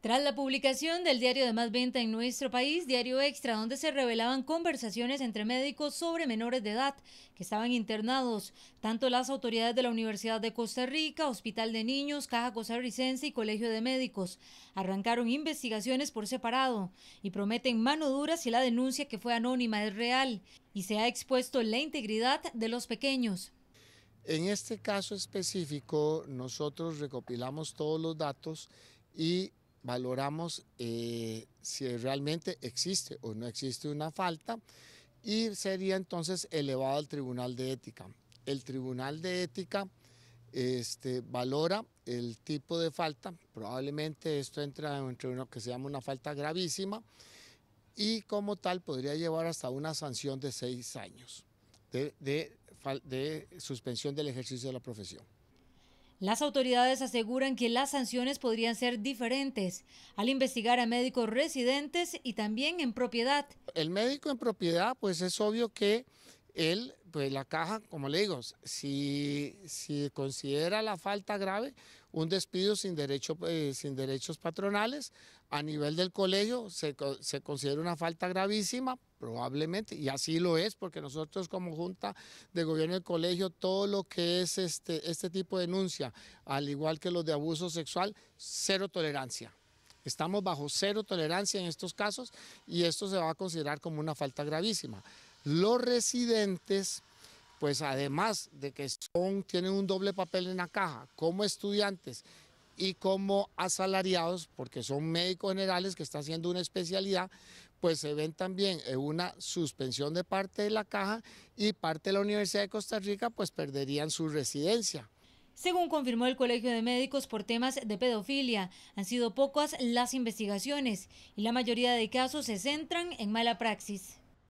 Tras la publicación del diario de más venta en nuestro país, Diario Extra, donde se revelaban conversaciones entre médicos sobre menores de edad que estaban internados, tanto las autoridades de la Universidad de Costa Rica, Hospital de Niños, Caja Costarricense y Colegio de Médicos arrancaron investigaciones por separado y prometen mano dura si la denuncia que fue anónima es real y se ha expuesto la integridad de los pequeños. En este caso específico, nosotros recopilamos todos los datos y valoramos eh, si realmente existe o no existe una falta y sería entonces elevado al Tribunal de Ética. El Tribunal de Ética este, valora el tipo de falta, probablemente esto entra entre uno que se llama una falta gravísima y como tal podría llevar hasta una sanción de seis años de suspensión del ejercicio de la profesión. Las autoridades aseguran que las sanciones podrían ser diferentes al investigar a médicos residentes y también en propiedad. El médico en propiedad, pues es obvio que él pues la caja, como le digo, si, si considera la falta grave, un despido sin, eh, sin derechos patronales, a nivel del colegio se, considera una falta gravísima, probablemente, y así lo es, porque nosotros como Junta de Gobierno del Colegio, todo lo que es este, este tipo de denuncia, al igual que los de abuso sexual, cero tolerancia. Estamos bajo cero tolerancia en estos casos y esto se va a considerar como una falta gravísima. Los residentes, pues además de que son, tienen un doble papel en la caja, como estudiantes y como asalariados, porque son médicos generales que están haciendo una especialidad, pues se ven también en una suspensión de parte de la caja y parte de la Universidad de Costa Rica, pues perderían su residencia. Según confirmó el Colegio de Médicos por temas de pedofilia, han sido pocas las investigaciones y la mayoría de casos se centran en mala praxis.